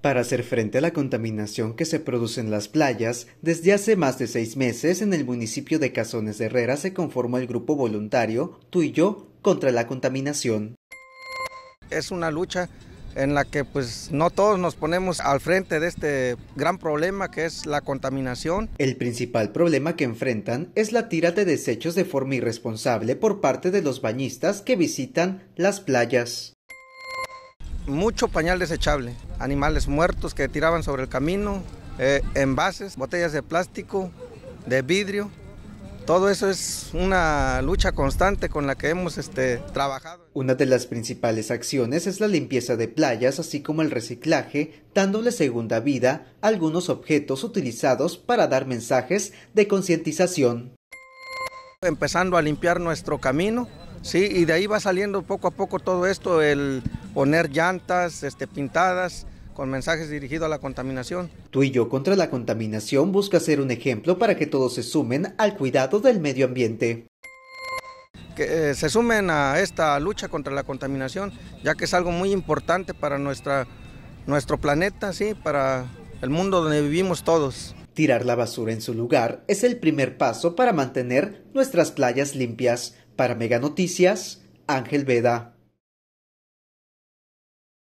Para hacer frente a la contaminación que se produce en las playas, desde hace más de seis meses en el municipio de Cazones de Herrera se conformó el grupo voluntario Tú y yo contra la contaminación. Es una lucha en la que pues no todos nos ponemos al frente de este gran problema que es la contaminación. El principal problema que enfrentan es la tira de desechos de forma irresponsable por parte de los bañistas que visitan las playas mucho pañal desechable, animales muertos que tiraban sobre el camino, eh, envases, botellas de plástico, de vidrio. Todo eso es una lucha constante con la que hemos este, trabajado. Una de las principales acciones es la limpieza de playas, así como el reciclaje, dándole segunda vida a algunos objetos utilizados para dar mensajes de concientización. Empezando a limpiar nuestro camino, sí, y de ahí va saliendo poco a poco todo esto, el, poner llantas este, pintadas con mensajes dirigidos a la contaminación. Tú y yo contra la contaminación busca ser un ejemplo para que todos se sumen al cuidado del medio ambiente. Que eh, se sumen a esta lucha contra la contaminación, ya que es algo muy importante para nuestra, nuestro planeta, sí, para el mundo donde vivimos todos. Tirar la basura en su lugar es el primer paso para mantener nuestras playas limpias. Para Mega Noticias, Ángel Veda.